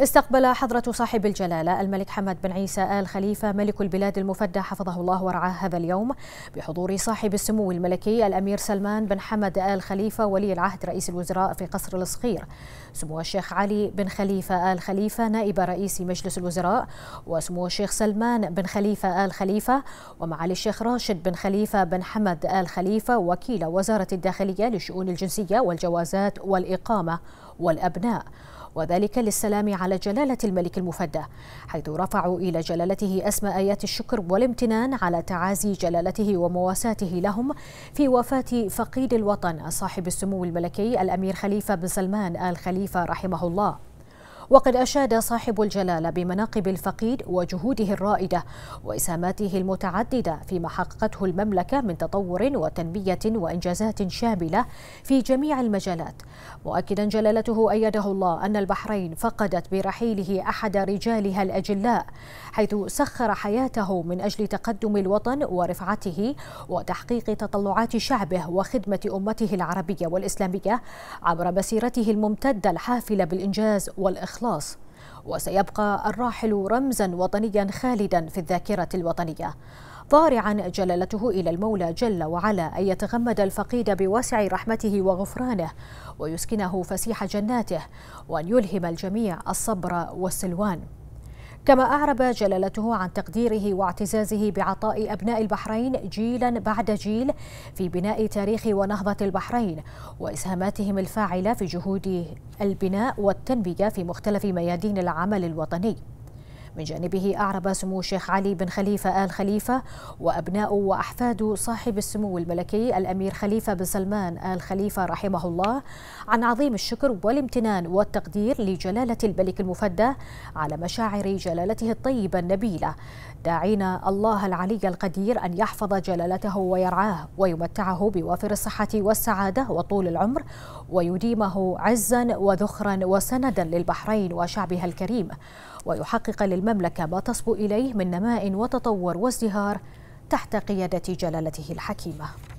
استقبل حضرة صاحب الجلالة الملك حمد بن عيسى آل خليفة ملك البلاد المفدى حفظه الله ورعاه هذا اليوم بحضور صاحب السمو الملكي الأمير سلمان بن حمد آل خليفة ولي العهد رئيس الوزراء في قصر الصغير سمو الشيخ علي بن خليفة آل خليفة نائب رئيس مجلس الوزراء وسمو الشيخ سلمان بن خليفة آل خليفة ومعالي الشيخ راشد بن خليفة بن حمد آل خليفة وكيل وزارة الداخلية لشؤون الجنسية والجوازات والإقامة والأبناء وذلك للسلام على جلالة الملك المفدى حيث رفعوا إلى جلالته أسمى آيات الشكر والامتنان على تعازي جلالته ومواساته لهم في وفاة فقيد الوطن صاحب السمو الملكي الأمير خليفة بن سلمان آل خليفة رحمه الله وقد أشاد صاحب الجلالة بمناقب الفقيد وجهوده الرائدة وإسهاماته المتعددة فيما حققته المملكة من تطور وتنمية وإنجازات شاملة في جميع المجالات مؤكدا جلالته أيده الله أن البحرين فقدت برحيله أحد رجالها الأجلاء حيث سخر حياته من أجل تقدم الوطن ورفعته وتحقيق تطلعات شعبه وخدمة أمته العربية والإسلامية عبر مسيرته الممتدة الحافلة بالإنجاز والإخلاص وسيبقى الراحل رمزا وطنيا خالدا في الذاكرة الوطنية ضارعا جلالته الى المولى جل وعلا ان يتغمد الفقيد بوسع رحمته وغفرانه ويسكنه فسيح جناته وان يلهم الجميع الصبر والسلوان كما أعرب جلالته عن تقديره واعتزازه بعطاء أبناء البحرين جيلا بعد جيل في بناء تاريخ ونهضة البحرين وإسهاماتهم الفاعلة في جهود البناء والتنمية في مختلف ميادين العمل الوطني من جانبه أعرب سمو الشيخ علي بن خليفة آل خليفة وأبناء وأحفاد صاحب السمو الملكي الأمير خليفة بن سلمان آل خليفة رحمه الله عن عظيم الشكر والامتنان والتقدير لجلالة الملك المفدى على مشاعر جلالته الطيبة النبيلة داعينا الله العلي القدير أن يحفظ جلالته ويرعاه ويمتعه بوافر الصحة والسعادة وطول العمر ويديمه عزا وذخرا وسندا للبحرين وشعبها الكريم ويحقق للمملكة ما تصبو إليه من نماء وتطور وازدهار تحت قيادة جلالته الحكيمة